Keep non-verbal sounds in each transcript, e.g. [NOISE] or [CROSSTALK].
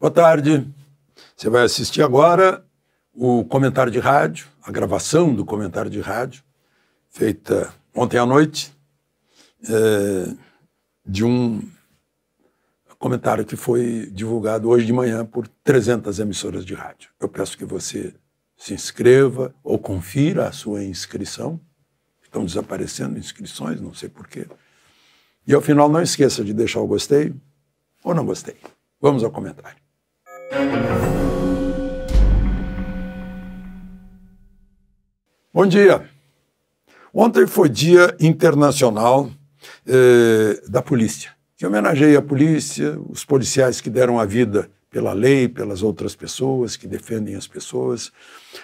Boa tarde. Você vai assistir agora o comentário de rádio, a gravação do comentário de rádio, feita ontem à noite, é, de um comentário que foi divulgado hoje de manhã por 300 emissoras de rádio. Eu peço que você se inscreva ou confira a sua inscrição. Estão desaparecendo inscrições, não sei porquê. E ao final, não esqueça de deixar o gostei ou não gostei. Vamos ao comentário. Bom dia. Ontem foi Dia Internacional eh, da Polícia, que homenageia a polícia, os policiais que deram a vida pela lei, pelas outras pessoas, que defendem as pessoas.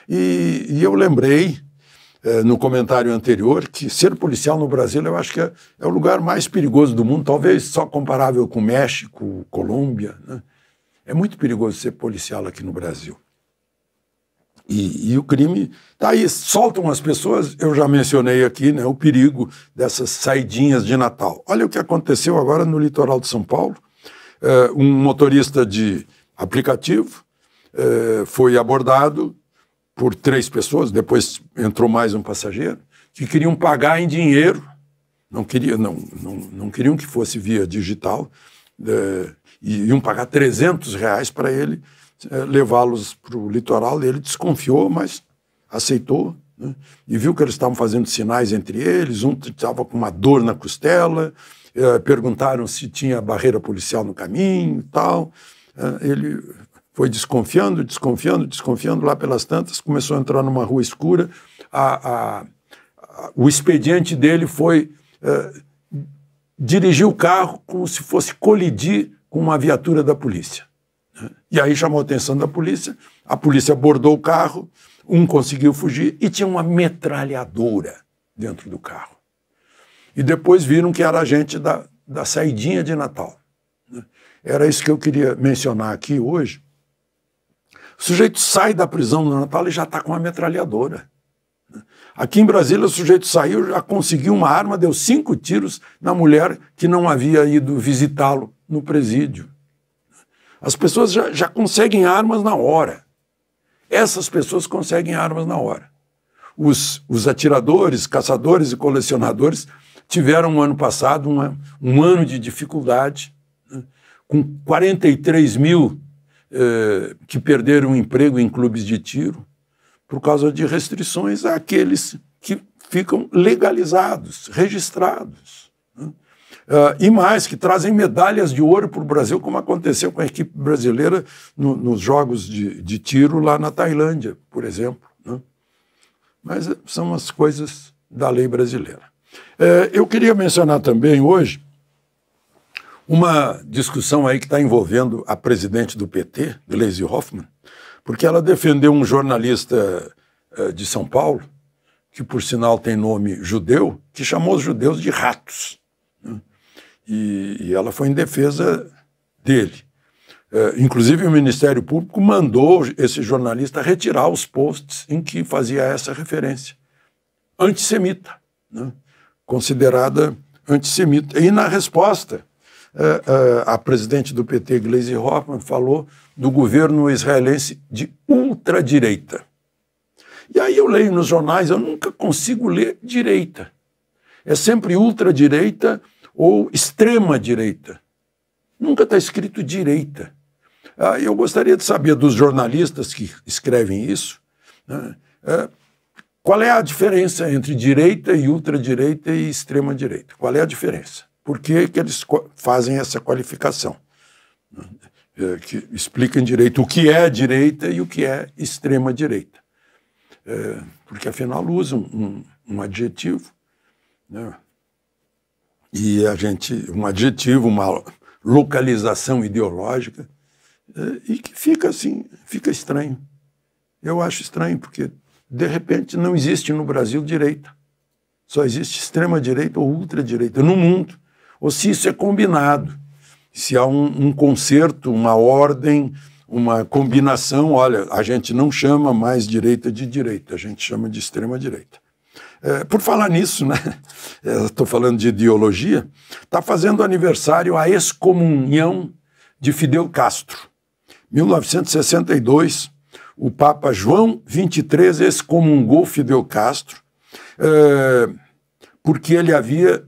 E, e eu lembrei, eh, no comentário anterior, que ser policial no Brasil eu acho que é, é, o lugar mais perigoso do mundo, talvez só comparável com México, Colômbia, né? É muito perigoso ser policial aqui no Brasil. E, e, o crime tá aí, soltam as pessoas. Eu já mencionei aqui né, o perigo dessas saidinhas de Natal. Olha o que aconteceu agora no litoral de São Paulo. É, um motorista de aplicativo é, foi abordado por três pessoas, depois entrou mais um passageiro, que queriam pagar em dinheiro, não, queria, não, não, não queriam que fosse via digital, é, e iam pagar 300 reais para ele é, levá-los para o litoral. ele desconfiou, mas aceitou. Né? E viu que eles estavam fazendo sinais entre eles, um estava com uma dor na costela, é, perguntaram se tinha barreira policial no caminho e tal. Eh, ele foi desconfiando, desconfiando, desconfiando. Lá pelas tantas, começou a entrar numa rua escura. A, a, a, o expediente dele foi dirigiu o carro como se fosse colidir com uma viatura da polícia. Né? E aí chamou a atenção da polícia, a polícia abordou o carro, um conseguiu fugir e tinha uma metralhadora dentro do carro. E depois viram que era a gente da, da saidinha de Natal. Né? Era isso que eu queria mencionar aqui hoje. O sujeito sai da prisão no Natal e já está com uma metralhadora. Aqui em Brasília, o sujeito saiu, já conseguiu uma arma, deu cinco tiros na mulher que não havia ido visitá-lo no presídio. As pessoas já, já conseguem armas na hora. Essas pessoas conseguem armas na hora. Os, os atiradores, caçadores e colecionadores tiveram no ano passado uma, um ano de dificuldade, né? com 43 mil eh, que perderam emprego em clubes de tiro por causa de restrições àqueles que ficam legalizados, registrados. Né? Uh, e mais, que trazem medalhas de ouro para o Brasil, como aconteceu com a equipe brasileira no, nos Jogos de, de, Tiro lá na Tailândia, por exemplo. Né? Mas eh, são as coisas da lei brasileira. Uh, eu queria mencionar também hoje uma discussão aí que está envolvendo a presidente do PT, Gleisi Hoffmann, porque ela defendeu um jornalista eh, de São Paulo, que por sinal tem nome judeu, que chamou os judeus de ratos. Né? E, ela foi em defesa dele. Eh, inclusive, o Ministério Público mandou esse jornalista retirar os posts em que fazia essa referência. Antissemita, né? considerada antissemita. E na resposta, é, é, a presidente do PT, Gleisi Hoffmann, falou do governo israelense de ultradireita. E aí eu leio nos jornais, eu nunca consigo ler direita. É sempre ultradireita ou extrema-direita. Nunca está escrito direita. Ah, eu gostaria de saber dos jornalistas que escrevem isso, né, é, qual é a diferença entre direita e ultradireita e extrema-direita? Qual é a diferença? por que, que eles fazem essa qualificação. É, que explicam direito o que é direita e o que é extrema-direita. É, porque, afinal, usam um, um, adjetivo, né? e a gente, um adjetivo, uma localização ideológica, é, e que fica assim, fica estranho. Eu acho estranho, porque, de repente, não existe no Brasil direita. Só existe extrema-direita ou ultradireita no mundo ou se isso é combinado, se há um, um conserto, uma ordem, uma combinação. Olha, a gente não chama mais direita de direita, a gente chama de extrema-direita. É, por falar nisso, né? [LAUGHS] Estou falando de ideologia. Está fazendo aniversário a excomunhão de Fidel Castro. 1962, o Papa João XXIII excomungou Fidel Castro é, porque ele havia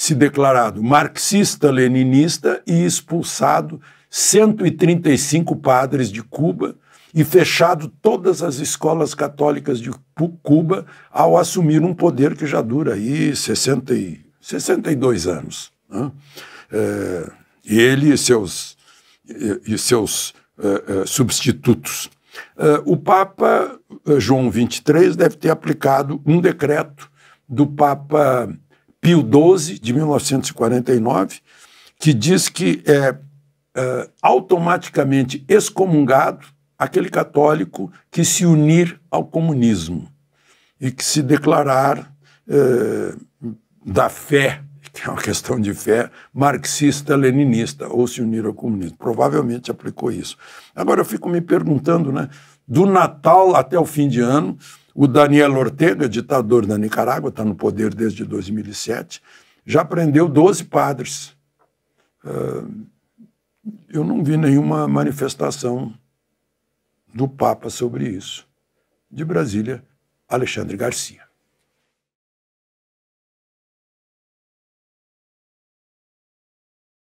se declarado marxista-leninista e expulsado 135 padres de Cuba e fechado todas as escolas católicas de Cuba ao assumir um poder que já dura aí 60 e, 62 anos. Né? É, ele e seus, e, seus é, é, substitutos. É, o Papa é, João XXIII deve ter aplicado um decreto do Papa Pio XII, de 1949, que diz que é, é automaticamente excomungado aquele católico que se unir ao comunismo e que se declarar é, da fé, [LAUGHS] que é uma questão de fé, marxista-leninista, ou se unir ao comunismo. Provavelmente aplicou isso. Agora eu fico me perguntando, né, do Natal até o fim de ano, o Daniel Ortega, ditador da Nicarágua, está no poder desde 2007, já prendeu 12 padres. Ah, eu não vi nenhuma manifestação do Papa sobre isso. De Brasília, Alexandre Garcia.